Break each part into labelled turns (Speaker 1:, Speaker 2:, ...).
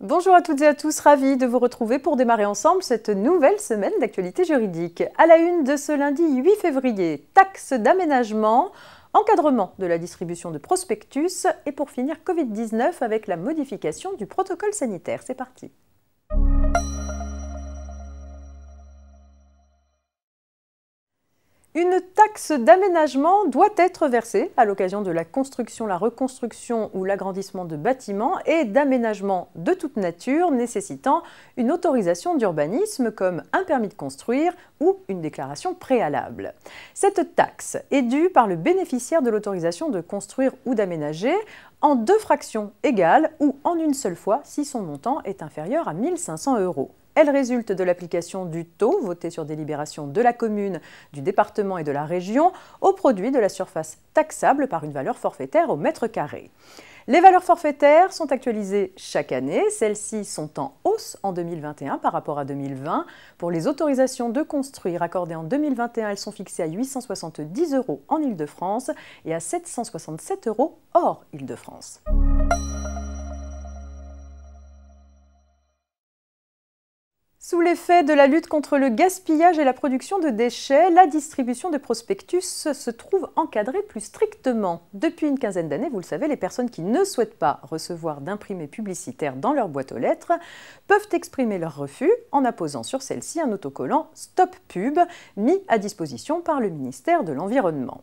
Speaker 1: Bonjour à toutes et à tous, ravi de vous retrouver pour démarrer ensemble cette nouvelle semaine d'actualité juridique. À la une de ce lundi 8 février, taxes d'aménagement, encadrement de la distribution de prospectus et pour finir Covid-19 avec la modification du protocole sanitaire. C'est parti. Une taxe d'aménagement doit être versée à l'occasion de la construction, la reconstruction ou l'agrandissement de bâtiments et d'aménagements de toute nature nécessitant une autorisation d'urbanisme comme un permis de construire ou une déclaration préalable. Cette taxe est due par le bénéficiaire de l'autorisation de construire ou d'aménager en deux fractions égales ou en une seule fois si son montant est inférieur à 1500 euros. Elle résulte de l'application du taux voté sur délibération de la commune, du département et de la région au produit de la surface taxable par une valeur forfaitaire au mètre carré. Les valeurs forfaitaires sont actualisées chaque année. Celles-ci sont en hausse en 2021 par rapport à 2020. Pour les autorisations de construire accordées en 2021, elles sont fixées à 870 euros en Ile-de-France et à 767 euros hors Ile-de-France. Sous l'effet de la lutte contre le gaspillage et la production de déchets, la distribution de prospectus se trouve encadrée plus strictement. Depuis une quinzaine d'années, vous le savez, les personnes qui ne souhaitent pas recevoir d'imprimés publicitaires dans leur boîte aux lettres peuvent exprimer leur refus en apposant sur celle-ci un autocollant Stop Pub mis à disposition par le ministère de l'Environnement.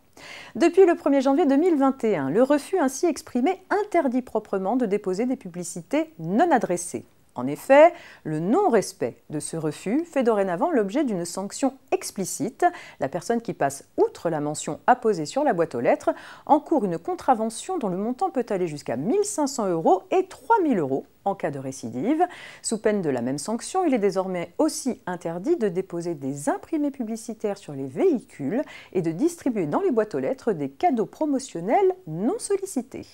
Speaker 1: Depuis le 1er janvier 2021, le refus ainsi exprimé interdit proprement de déposer des publicités non adressées. En effet, le non-respect de ce refus fait dorénavant l'objet d'une sanction explicite. La personne qui passe outre la mention apposée sur la boîte aux lettres encourt une contravention dont le montant peut aller jusqu'à 1500 euros et 3000 euros en cas de récidive. Sous peine de la même sanction, il est désormais aussi interdit de déposer des imprimés publicitaires sur les véhicules et de distribuer dans les boîtes aux lettres des cadeaux promotionnels non sollicités.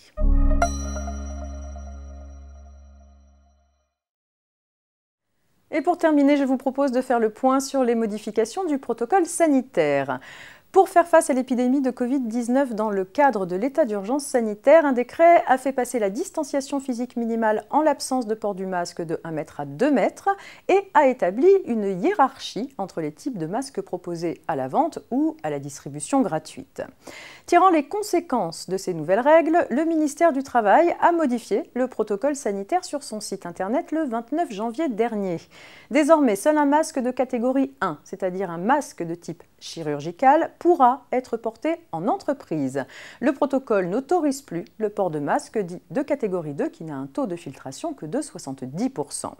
Speaker 1: Et pour terminer, je vous propose de faire le point sur les modifications du protocole sanitaire. Pour faire face à l'épidémie de Covid-19 dans le cadre de l'état d'urgence sanitaire, un décret a fait passer la distanciation physique minimale en l'absence de port du masque de 1 mètre à 2 mètres et a établi une hiérarchie entre les types de masques proposés à la vente ou à la distribution gratuite. Tirant les conséquences de ces nouvelles règles, le ministère du Travail a modifié le protocole sanitaire sur son site internet le 29 janvier dernier. Désormais, seul un masque de catégorie 1, c'est-à-dire un masque de type chirurgical, pourra être porté en entreprise. Le protocole n'autorise plus le port de masque dit de catégorie 2 qui n'a un taux de filtration que de 70%.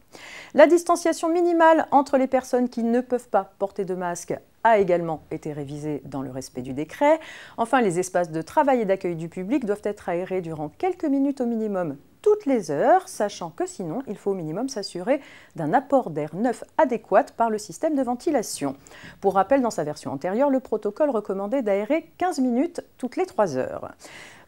Speaker 1: La distanciation minimale entre les personnes qui ne peuvent pas porter de masque a également été révisée dans le respect du décret. Enfin, les espaces de travail et d'accueil du public doivent être aérés durant quelques minutes au minimum toutes les heures, sachant que sinon, il faut au minimum s'assurer d'un apport d'air neuf adéquat par le système de ventilation. Pour rappel, dans sa version antérieure, le protocole recommandait d'aérer 15 minutes toutes les 3 heures.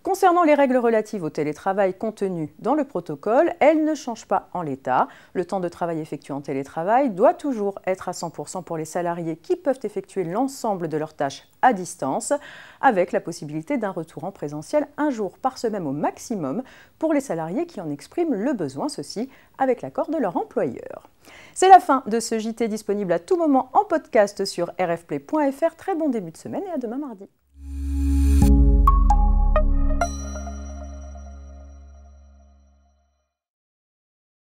Speaker 1: Concernant les règles relatives au télétravail contenues dans le protocole, elles ne changent pas en l'état. Le temps de travail effectué en télétravail doit toujours être à 100% pour les salariés qui peuvent effectuer l'ensemble de leurs tâches à distance, avec la possibilité d'un retour en présentiel un jour par semaine au maximum pour les salariés qui en expriment le besoin, ceci avec l'accord de leur employeur. C'est la fin de ce JT disponible à tout moment en podcast sur rfplay.fr. Très bon début de semaine et à demain mardi.